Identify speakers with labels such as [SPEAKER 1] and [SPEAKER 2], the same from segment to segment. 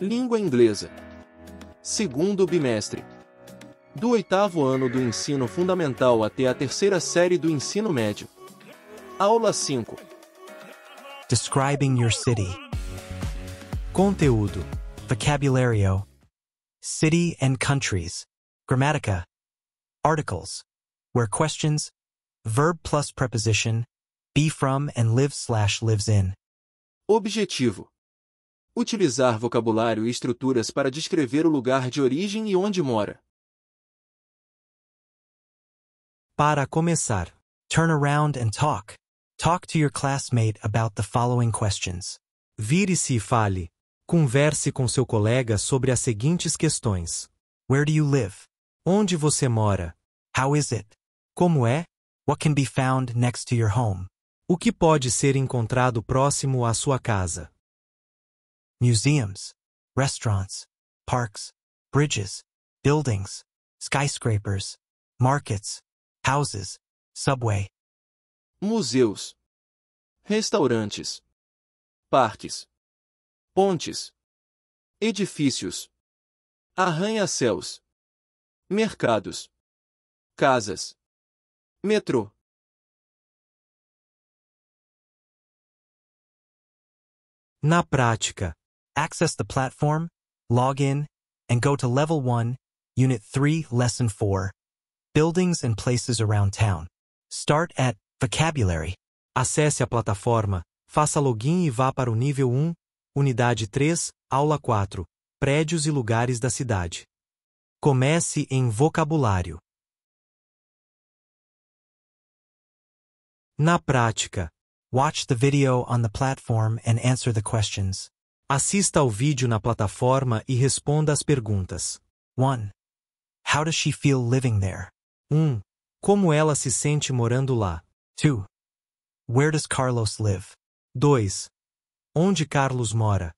[SPEAKER 1] Língua Inglesa. Segundo bimestre. Do oitavo ano do ensino fundamental até a terceira série do ensino médio. Aula 5. Describing your city. Conteúdo. Vocabulario. City and countries. gramática, Articles. Where questions. Verb plus preposition. Be from and live slash lives in. Objetivo. Utilizar vocabulário e estruturas para descrever o lugar de origem e onde mora. Para começar, turn around and talk. Talk to your classmate about the following questions. Vire-se e fale. Converse com seu colega sobre as seguintes questões. Where do you live? Onde você mora? How is it? Como é? What can be found next to your home? O que pode ser encontrado próximo à sua casa? museums, restaurants, parks, bridges, buildings, skyscrapers, markets, houses, subway.
[SPEAKER 2] Museus, restaurantes, parques, pontes, edifícios, arranha-céus, mercados, casas, metrô.
[SPEAKER 1] Na prática, Access the platform, log in, and go to Level 1, Unit 3, Lesson 4, Buildings and Places Around Town. Start at Vocabulary. Acesse a plataforma, faça login e vá para o nível 1, unidade 3, aula 4, prédios e lugares da cidade. Comece em vocabulário. Na prática, watch the video on the platform and answer the questions. Assista ao vídeo na plataforma e responda às perguntas. 1. How does she feel living there? 1. Como ela se sente morando lá? 2. Where does Carlos live? 2. Onde Carlos mora?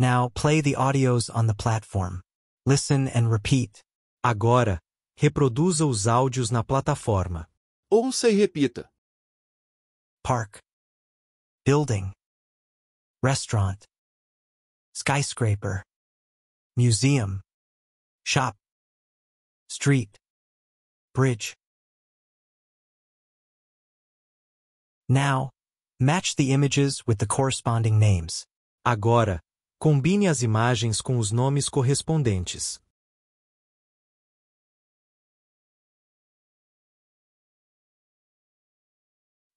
[SPEAKER 1] Now play the audios on the platform. Listen and repeat. Agora, Reproduza os áudios na plataforma. Ouça e repita.
[SPEAKER 2] Park. Building. Restaurant. Skyscraper. Museum. Shop. Street. Bridge. Now,
[SPEAKER 1] match the images with the corresponding names. Agora, combine as imagens com os nomes correspondentes.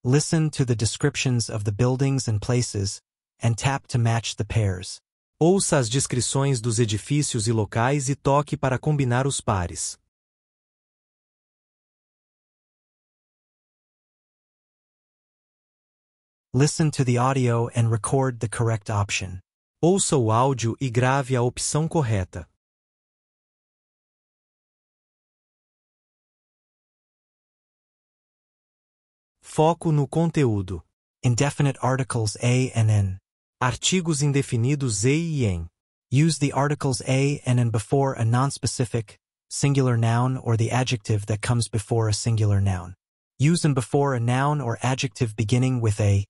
[SPEAKER 2] Listen to the
[SPEAKER 1] descriptions of the buildings and places, and tap to match the pairs. Ouça as descrições dos edifícios e locais e toque para combinar os pares. Listen to the audio and record the correct option. Ouça o áudio e grave a opção correta. Foco no conteúdo. Indefinite articles A and N. Artigos indefinidos E e N. Use the articles A and N before a non-specific, singular noun or the adjective that comes before a singular noun. Use them before a noun or adjective beginning with a,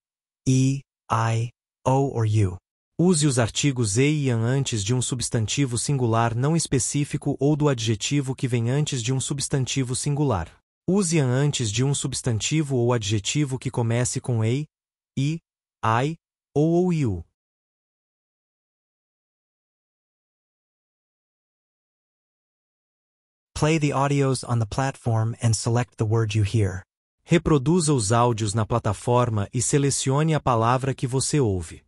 [SPEAKER 1] e, i, o or u. Use os artigos e e an antes de um substantivo singular não específico ou do adjetivo que vem antes de um substantivo singular. Use-a antes de um substantivo ou adjetivo que comece com ei, i, ai ou ou iu. Play the audios on the platform and select the word you hear. Reproduza os áudios na plataforma e selecione a palavra que você ouve.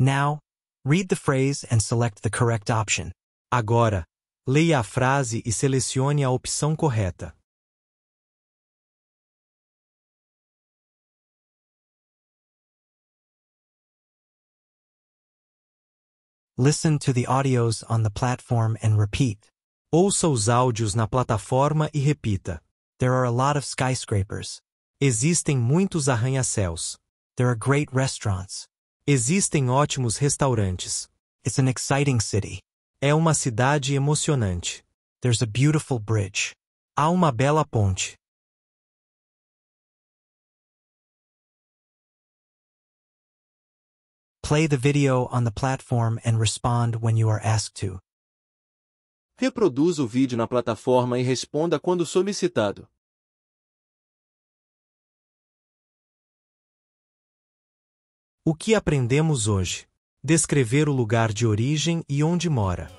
[SPEAKER 1] Now, read the phrase and select the correct option. Agora, leia a frase e selecione a opção correta. Listen to the audios on the platform and repeat. Ouça os áudios na plataforma e repita. There are a lot of skyscrapers. Existem muitos arranha-céus. There are great restaurants. Existem ótimos restaurantes. It's an exciting city. É uma cidade emocionante. There's a beautiful bridge. Há uma bela ponte. Play the video on the platform and respond when you are asked to. Reproduza o vídeo na plataforma e responda quando solicitado. O que aprendemos hoje? Descrever o lugar de origem e onde mora.